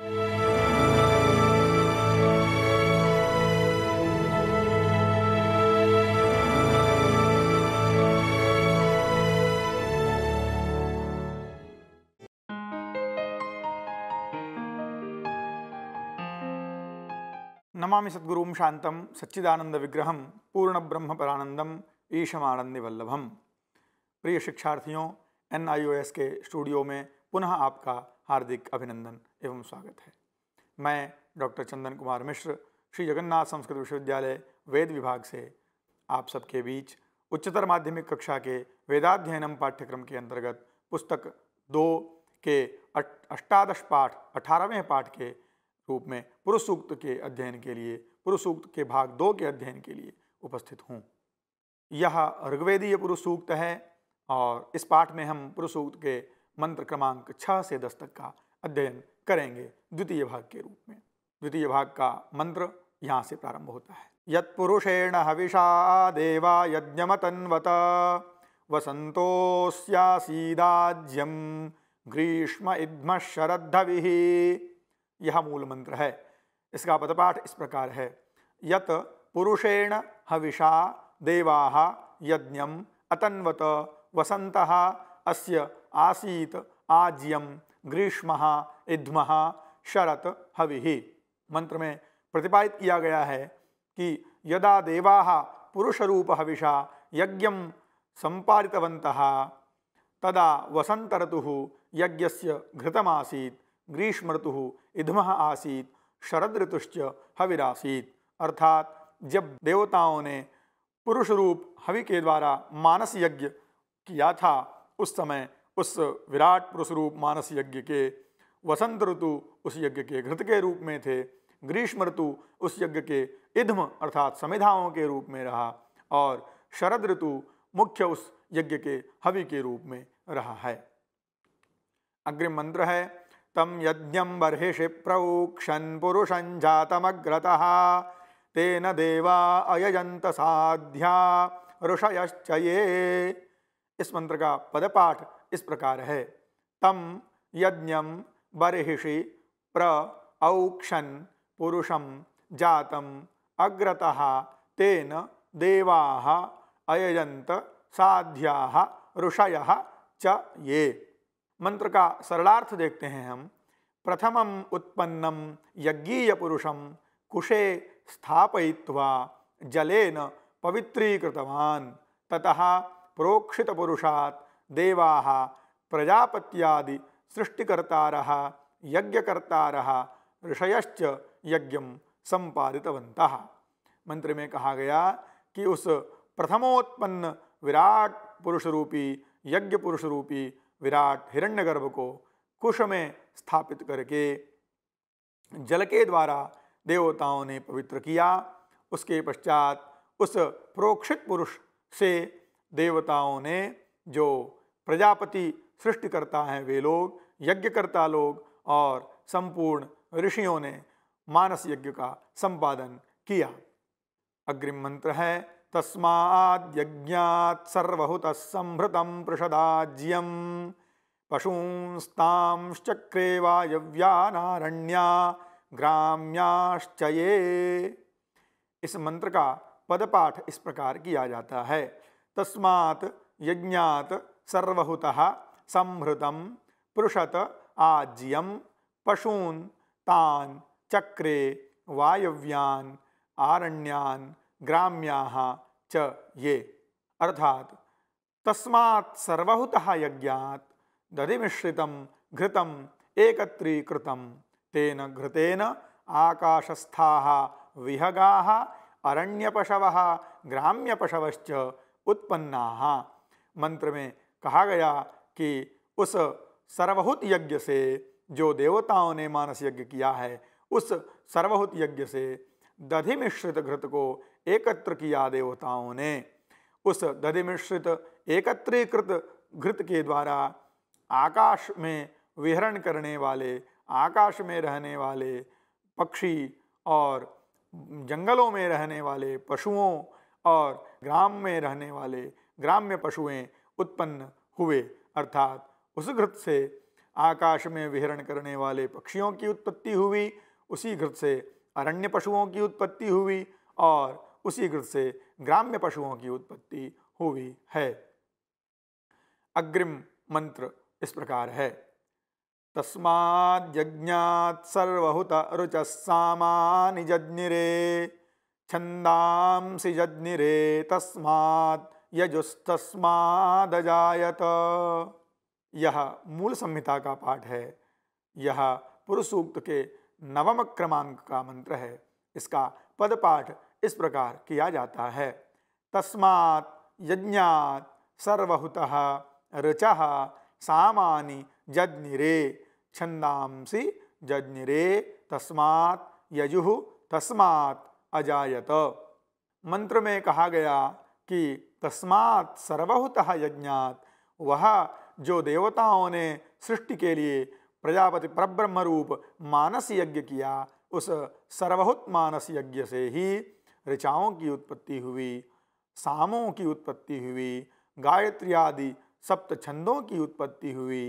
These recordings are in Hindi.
नमा सद्गुरुं शात सच्चिदानंद विग्रह पूर्ण ब्रह्म परानंदम ईशमानंद वल्लभम प्रिय शिक्षार्थियों एन के स्टूडियो में पुनः आपका हार्दिक अभिनंदन एवं स्वागत है मैं डॉक्टर चंदन कुमार मिश्र श्री जगन्नाथ संस्कृत विश्वविद्यालय वेद विभाग से आप सबके बीच उच्चतर माध्यमिक कक्षा के वेदाध्ययनम पाठ्यक्रम के अंतर्गत पुस्तक दो के अष्टादश पाठ अठारहवें पाठ के रूप में पुरुष सूक्त के अध्ययन के लिए पुरुष सूक्त के भाग दो के अध्ययन के लिए उपस्थित हूँ यह ऋग्वेदीय पुरुष सूक्त है और इस पाठ में हम पुरुष सूक्त के मंत्र क्रमांक छः से दस तक का अध्ययन करेंगे द्वितीय भाग के रूप में द्वितीय भाग का मंत्र यहाँ से प्रारंभ होता है यत्पुरुषेण हविषा देवा यज्ञमतन्वत वसंतोस्यासीदाज्यम ग्रीष्म इद्म शरद्धवि यह मूल मंत्र है इसका पदपाठ इस प्रकार है यत पुरुषेण हविषा देवा यज्ञम अतन्वत वसंत अस्य आसीत आज्यम ग्रीष्म इध्म शरत हवि मंत्र में प्रतिपादित किया गया है कि यदा देवा पुरुष रूप हविषा यज्ञ संपादितवंत तदा वसंत ऋतु यज्ञस्य घृतमासीत ग्रीष्म ऋतु इध्म आसीत शरद ऋतुश्च हविरासीत अर्थात जब देवताओं ने पुरुष रूप हवि के द्वारा मानस यज्ञ किया था उस समय उस विराट पुरुष रूप मानस यज्ञ के वसंत ऋतु उस यज्ञ के घृत के रूप में थे ग्रीष्म ऋतु उस यज्ञ के इध्म अर्थात समिधाओं के रूप में रहा और शरद ऋतु मुख्य उस यज्ञ के हवि के रूप में रहा है अग्रिम मंत्र है तम यज्ञम बर्षि प्रोक्षन पुरुषं जातमग्रता तेन देवा अयजंत साध्या ऋषयश्च ये इस मंत्र का पदपाठ इस प्रकार है तम यज्ञ बर्षि प्र औक्षन पुरुषम जातम अग्रतः तेन देवा अयजंत साध्या ऋषय च ये मंत्र का सरलार्थ देखते हैं हम प्रथमम उत्पन्नम यज्ञीय पुरुषम कुशे स्थापयित्वा जलेन पवित्रीकृतवान् ततः प्रोक्षित पुरुषा देवा प्रजापत्यादि सृष्टिकर्ता यज्ञकर्ता ऋषयश्च यज्ञ संपादितवंत मंत्र में कहा गया कि उस प्रथमोत्पन्न विराट पुरुष रूपी यज्ञ पुरुष रूपी विराट हिरण्यगर्भ को कुश में स्थापित करके जल के द्वारा देवताओं ने पवित्र किया उसके पश्चात उस प्रोक्षित पुरुष से देवताओं ने जो प्रजापति सृष्टि करता है वे लोग यज्ञकर्ता लोग और संपूर्ण ऋषियों ने मानस यज्ञ का संपादन किया अग्रिम मंत्र है तस्माद् यज्ञात् सर्वहुतः संभृतं पृषदाज्यं पशूंस्तांश्चक्रे ग्राम्याश्चये इस मंत्र का पदपाठ इस प्रकार किया जाता है तस्मात् यज्ञात् सर्वहुतः संहृतं पृषत आज्यं पशून् तान् चक्रे वायव्यान् आरण्यान् ग्राम्याः च ये अर्थात् तस्मात् सर्वहुतः यज्ञात् दधिमिश्रितं घृतम् एकत्रीकृतं तेन घृतेन आकाशस्थाः विहगाः अरण्यपशवः ग्राम्यपशवश्च उत्पन्ना मंत्र में कहा गया कि उस सर्वहुत यज्ञ से जो देवताओं ने मानस यज्ञ किया है उस सर्वहुत यज्ञ से दधि मिश्रित घृत को एकत्र किया देवताओं ने उस दधि मिश्रित एकत्रीकृत घृत के द्वारा आकाश में विहरण करने वाले आकाश में रहने वाले पक्षी और जंगलों में रहने वाले पशुओं और ग्राम में रहने वाले ग्राम में पशुएं उत्पन्न हुए अर्थात उस घृत से आकाश में विहरण करने वाले पक्षियों की उत्पत्ति हुई उसी घृत से अरण्य पशुओं की उत्पत्ति हुई और उसी घृत से ग्राम्य पशुओं की उत्पत्ति हुई है अग्रिम मंत्र इस प्रकार है तस्माद्यज्ञात् सर्वहुत रुच सामानि जज्ञिरे छंदांसि यज्ञिरे तस्मात् यह मूल संहिता का पाठ है यह पुरुष के नवम क्रमांक का मंत्र है इसका पद पाठ इस प्रकार किया जाता है तस्मात् यज्ञात सर्वहुत ऋच सामानि जज्ञिरे छंदांसी जज्ञिरे तस्मात् यजु तस्मात् अजायत मंत्र में कहा गया कि तस्मात सर्वहुतः यज्ञात वह जो देवताओं ने सृष्टि के लिए प्रजापति परब्रह्म रूप मानस यज्ञ किया उस सर्वहुत मानस यज्ञ से ही ऋचाओं की उत्पत्ति हुई सामों की उत्पत्ति हुई गायत्री आदि सप्त छंदों की उत्पत्ति हुई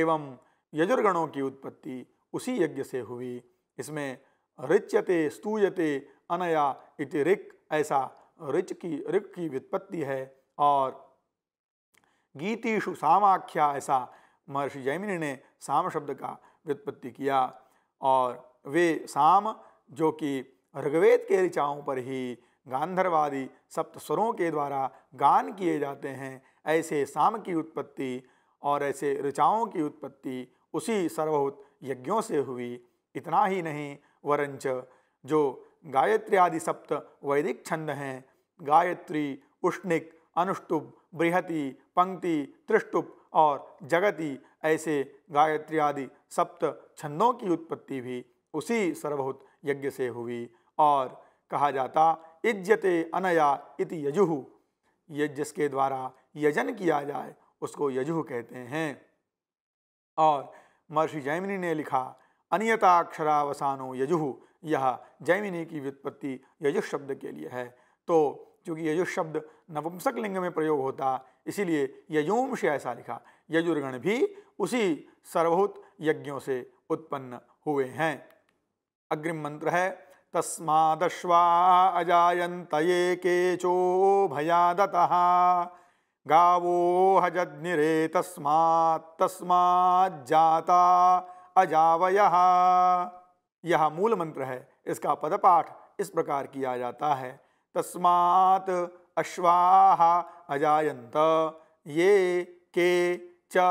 एवं यजुर्गणों की उत्पत्ति उसी यज्ञ से हुई इसमें ऋच्यते स्तूयते अनया इति ऋक ऐसा ऋच की ऋक की व्युत्पत्ति है और गीतीषु सामाख्या ऐसा महर्षि जैमिनी ने साम शब्द का व्युत्पत्ति किया और वे साम जो कि ऋग्वेद के ऋचाओं पर ही गांधर्वादी स्वरों के द्वारा गान किए जाते हैं ऐसे साम की उत्पत्ति और ऐसे ऋचाओं की उत्पत्ति उसी सर्वभूत यज्ञों से हुई इतना ही नहीं वरंच जो गायत्री आदि सप्त वैदिक छंद हैं गायत्री उष्णिक अनुष्टुप बृहति पंक्ति त्रिष्टुप और जगति ऐसे गायत्री आदि सप्त छंदों की उत्पत्ति भी उसी सर्वभूत यज्ञ से हुई और कहा जाता इज्जते अनया इति यजुहु ये जिसके द्वारा यजन किया जाए उसको यजुह कहते हैं और महर्षि जैमिनी ने लिखा अनियताक्षरावसानो यजु यह जैमिनी की व्युत्पत्ति यजुः शब्द के लिए है तो चूँकि यजुः शब्द नपुंसक लिंग में प्रयोग होता इसीलिए से ऐसा लिखा यजुर्गण भी उसी सर्वभूत यज्ञों से उत्पन्न हुए हैं अग्रिम मंत्र है तस्मादश्वा अजायंत ये केचो भयादतः गावो हजद्निरे तस्मात् तस्मात् जाता अजावय यह मूल मंत्र है इसका पदपाठ इस प्रकार किया जाता है तस्मात् अश्वाः अजायंत ये के च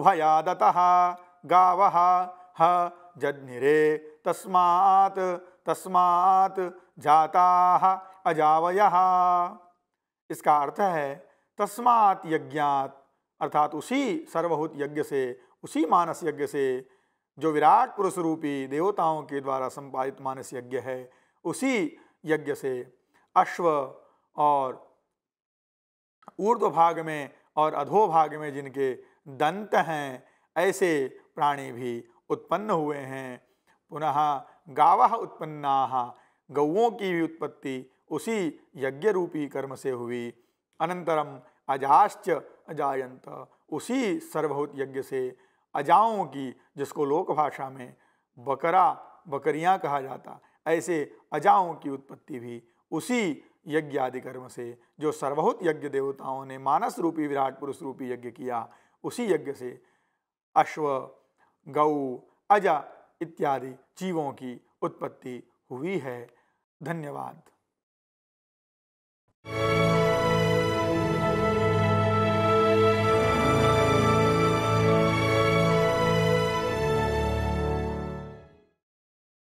उभयादत गाव ह जज्ञिरे तस्मात् तस्मात् जाता अजावय इसका अर्थ है तस्मात् यज्ञात अर्थात उसी सर्वभूत यज्ञ से उसी मानस यज्ञ से जो विराट पुरुष रूपी देवताओं के द्वारा संपादित मानस यज्ञ है उसी यज्ञ से अश्व और ऊर्ध्व भाग में और अधो भाग में जिनके दंत हैं ऐसे प्राणी भी उत्पन्न हुए हैं पुनः गावा उत्पन्ना गौओं की भी उत्पत्ति उसी यज्ञ रूपी कर्म से हुई अनंतरम अजाश्च अजायंत उसी सर्वभूत यज्ञ से अजाओं की जिसको लोक भाषा में बकरा बकरियां कहा जाता ऐसे अजाओं की उत्पत्ति भी उसी यज्ञ आदि कर्म से जो सर्वहुत यज्ञ देवताओं ने मानस रूपी विराट पुरुष रूपी यज्ञ किया उसी यज्ञ से अश्व गऊ अजा इत्यादि जीवों की उत्पत्ति हुई है धन्यवाद